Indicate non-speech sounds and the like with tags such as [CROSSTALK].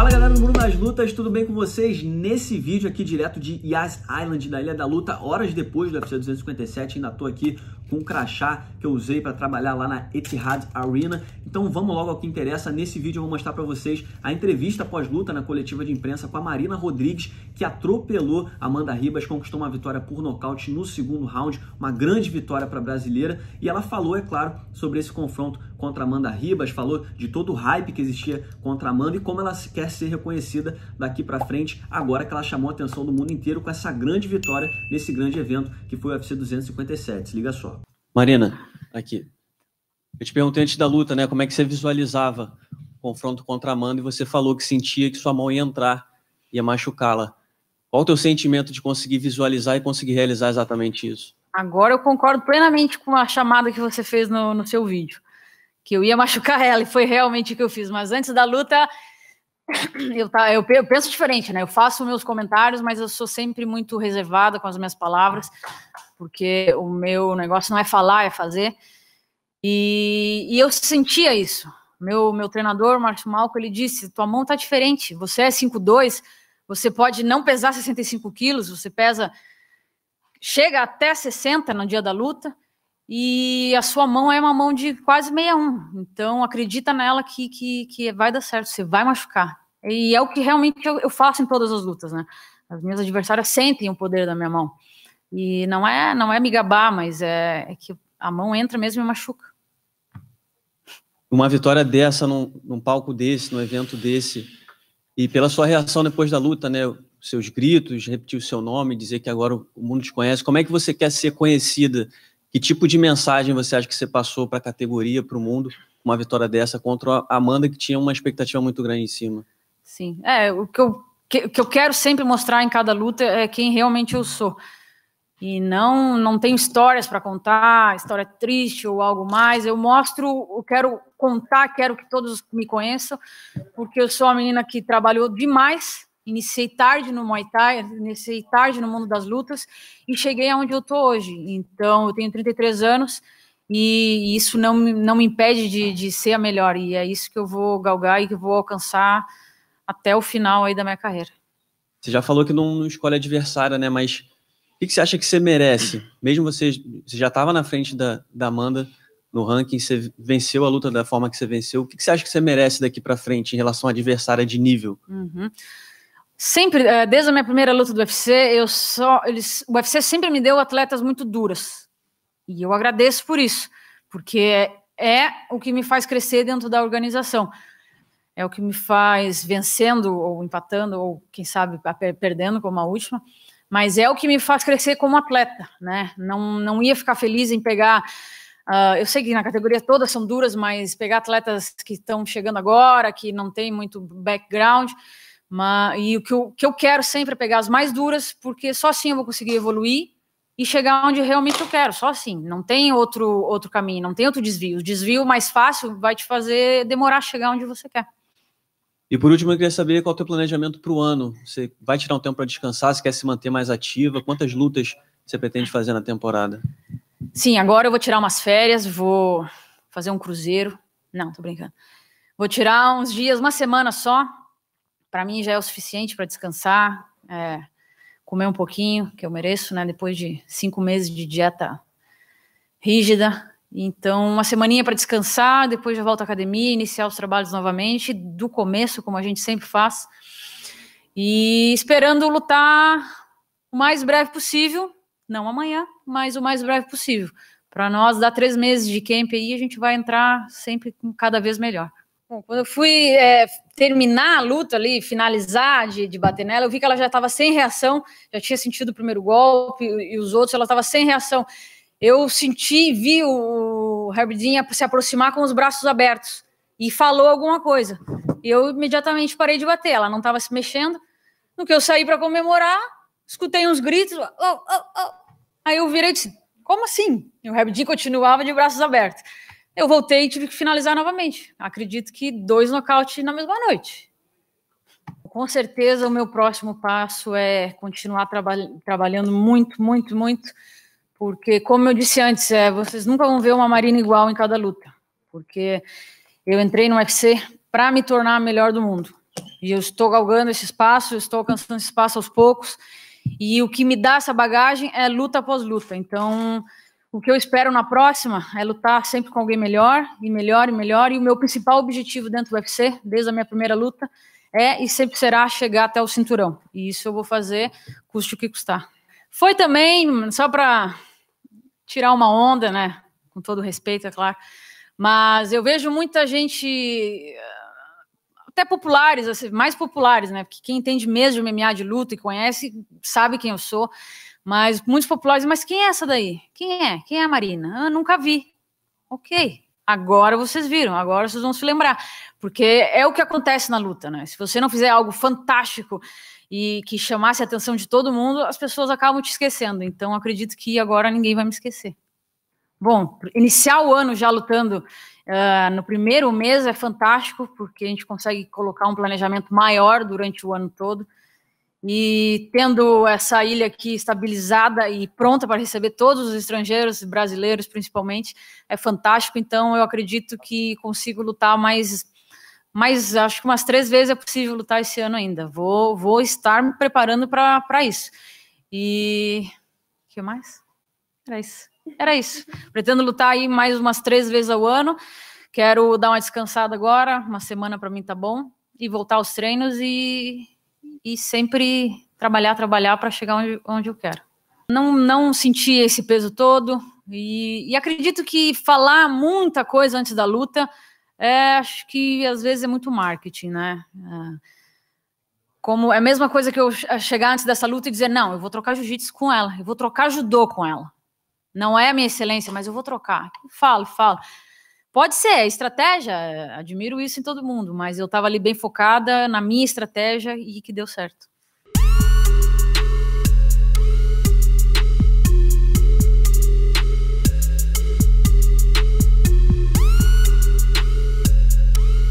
Fala galera do Mundo das Lutas, tudo bem com vocês? Nesse vídeo aqui direto de Yas Island, da Ilha da Luta, horas depois do UFC 257, ainda tô aqui com um crachá que eu usei para trabalhar lá na Etihad Arena. Então vamos logo ao que interessa. Nesse vídeo eu vou mostrar para vocês a entrevista pós-luta na coletiva de imprensa com a Marina Rodrigues, que atropelou Amanda Ribas, conquistou uma vitória por nocaute no segundo round, uma grande vitória para a brasileira. E ela falou, é claro, sobre esse confronto contra Amanda Ribas, falou de todo o hype que existia contra Amanda e como ela quer ser reconhecida daqui para frente, agora que ela chamou a atenção do mundo inteiro com essa grande vitória nesse grande evento que foi o UFC 257. Se liga só. Marina, aqui. Eu te perguntei antes da luta, né? Como é que você visualizava o confronto contra a Amanda e você falou que sentia que sua mão ia entrar, ia machucá-la. Qual o teu sentimento de conseguir visualizar e conseguir realizar exatamente isso? Agora eu concordo plenamente com a chamada que você fez no, no seu vídeo. Que eu ia machucar ela e foi realmente o que eu fiz. Mas antes da luta, [COUGHS] eu, tá, eu, eu, penso diferente, né? Eu faço meus comentários, mas eu sou sempre muito reservada com as minhas palavras porque o meu negócio não é falar, é fazer. E, e eu sentia isso. Meu, meu treinador, Márcio Malco, ele disse: tua mão tá diferente, você é 5'2, você pode não pesar 65 quilos, você pesa. chega até 60 no dia da luta, e a sua mão é uma mão de quase 61. Então acredita nela que, que, que vai dar certo, você vai machucar. E é o que realmente eu, eu faço em todas as lutas, né? As minhas adversárias sentem o poder da minha mão. E não é, não é me gabar, mas é, é que a mão entra mesmo e machuca. Uma vitória dessa num, num palco desse, num evento desse, e pela sua reação depois da luta, né? Seus gritos, repetir o seu nome, dizer que agora o mundo te conhece. Como é que você quer ser conhecida? Que tipo de mensagem você acha que você passou para a categoria, para o mundo, uma vitória dessa contra a Amanda, que tinha uma expectativa muito grande em cima? Sim, é o que eu, que, que eu quero sempre mostrar em cada luta é quem realmente eu sou e não não tenho histórias para contar, história triste ou algo mais. Eu mostro, eu quero contar, quero que todos me conheçam, porque eu sou uma menina que trabalhou demais. Iniciei tarde no Muay Thai, iniciei tarde no mundo das lutas e cheguei aonde eu estou hoje. Então, eu tenho 33 anos e isso não, não me impede de, de ser a melhor. E é isso que eu vou galgar e que vou alcançar até o final aí da minha carreira. Você já falou que não, não escolhe adversária, né? Mas que, que você acha que você merece? Mesmo você, você já estava na frente da, da Amanda no ranking, você venceu a luta da forma que você venceu. O que, que você acha que você merece daqui para frente em relação à adversária de nível? Uhum. Sempre, eh, desde a minha primeira luta do UFC, eu só, eles, o UFC sempre me deu atletas muito duras. E eu agradeço por isso, porque é, é o que me faz crescer dentro da organização. É o que me faz vencendo ou empatando ou quem sabe perdendo como a última mas é o que me faz crescer como atleta, né? Não, não ia ficar feliz em pegar. Uh, eu sei que na categoria todas são duras, mas pegar atletas que estão chegando agora, que não tem muito background, mas, e o que eu, que eu quero sempre é pegar as mais duras, porque só assim eu vou conseguir evoluir e chegar onde realmente eu quero, só assim. Não tem outro, outro caminho, não tem outro desvio. O desvio mais fácil vai te fazer demorar a chegar onde você quer. E por último, eu queria saber qual é o teu planejamento para o ano. Você vai tirar um tempo para descansar? Você quer se manter mais ativa? Quantas lutas você pretende fazer na temporada? Sim, agora eu vou tirar umas férias, vou fazer um cruzeiro. Não, tô brincando. Vou tirar uns dias, uma semana só. Para mim já é o suficiente para descansar, é, comer um pouquinho, que eu mereço, né? Depois de cinco meses de dieta rígida. Então, uma semaninha para descansar, depois já volta à academia, iniciar os trabalhos novamente, do começo, como a gente sempre faz. E esperando lutar o mais breve possível, não amanhã, mas o mais breve possível. Para nós, dar três meses de camp aí, a gente vai entrar sempre com cada vez melhor. Bom, quando eu fui é, terminar a luta ali, finalizar de, de bater nela, eu vi que ela já estava sem reação, já tinha sentido o primeiro golpe e os outros, ela estava sem reação eu senti e vi o Herbidinha se aproximar com os braços abertos e falou alguma coisa. E eu imediatamente parei de bater, ela não estava se mexendo. No que eu saí para comemorar, escutei uns gritos. Oh, oh, oh. Aí eu virei e disse: Como assim? E o Herbidinha continuava de braços abertos. Eu voltei e tive que finalizar novamente. Acredito que dois nocaute na mesma noite. Com certeza, o meu próximo passo é continuar traba trabalhando muito, muito, muito porque, como eu disse antes, é, vocês nunca vão ver uma Marina igual em cada luta, porque eu entrei no UFC para me tornar a melhor do mundo. E eu estou galgando esse espaço, estou alcançando esse espaço aos poucos. E o que me dá essa bagagem é luta após luta. Então, o que eu espero na próxima é lutar sempre com alguém melhor, e melhor, e melhor. E o meu principal objetivo dentro do UFC, desde a minha primeira luta, é e sempre será chegar até o cinturão. E isso eu vou fazer, custe o que custar. Foi também, só para tirar uma onda, né? Com todo respeito, é claro. Mas eu vejo muita gente, eh, até populares, assim, mais populares, né? Porque quem entende mesmo de MMA de luta e conhece, sabe quem eu sou. Mas muitos populares, mas quem é essa daí? Quem é? Quem é a Marina? Ah, nunca vi. Ok, agora vocês viram, agora vocês vão se lembrar. Porque é o que acontece na luta, né? Se você não fizer algo fantástico e que chamasse a atenção de todo mundo, as pessoas acabam te esquecendo. Então, acredito que agora ninguém vai me esquecer. Bom, iniciar o ano já lutando uh, no primeiro mês é fantástico, porque a gente consegue colocar um planejamento maior durante o ano todo. E tendo essa ilha aqui estabilizada e pronta para receber todos os estrangeiros, brasileiros principalmente, é fantástico. Então, eu acredito que consigo lutar mais mas acho que umas três vezes é possível lutar esse ano ainda. Vou, vou estar me preparando para isso. E o que mais? Era isso. Era isso. Pretendo lutar aí mais umas três vezes ao ano. Quero dar uma descansada agora, uma semana para mim tá bom, e voltar aos treinos e, e sempre trabalhar, trabalhar para chegar onde, onde eu quero. Não, não senti esse peso todo e, e acredito que falar muita coisa antes da luta é, acho que às vezes é muito marketing, né? É, como é a mesma coisa que eu chegar antes dessa luta e dizer, não, eu vou trocar jiu-jitsu com ela, eu vou trocar judô com ela. Não é a minha excelência, mas eu vou trocar. Falo, falo. Pode ser, é estratégia, é, admiro isso em todo mundo, mas eu estava ali bem focada na minha estratégia e que deu certo.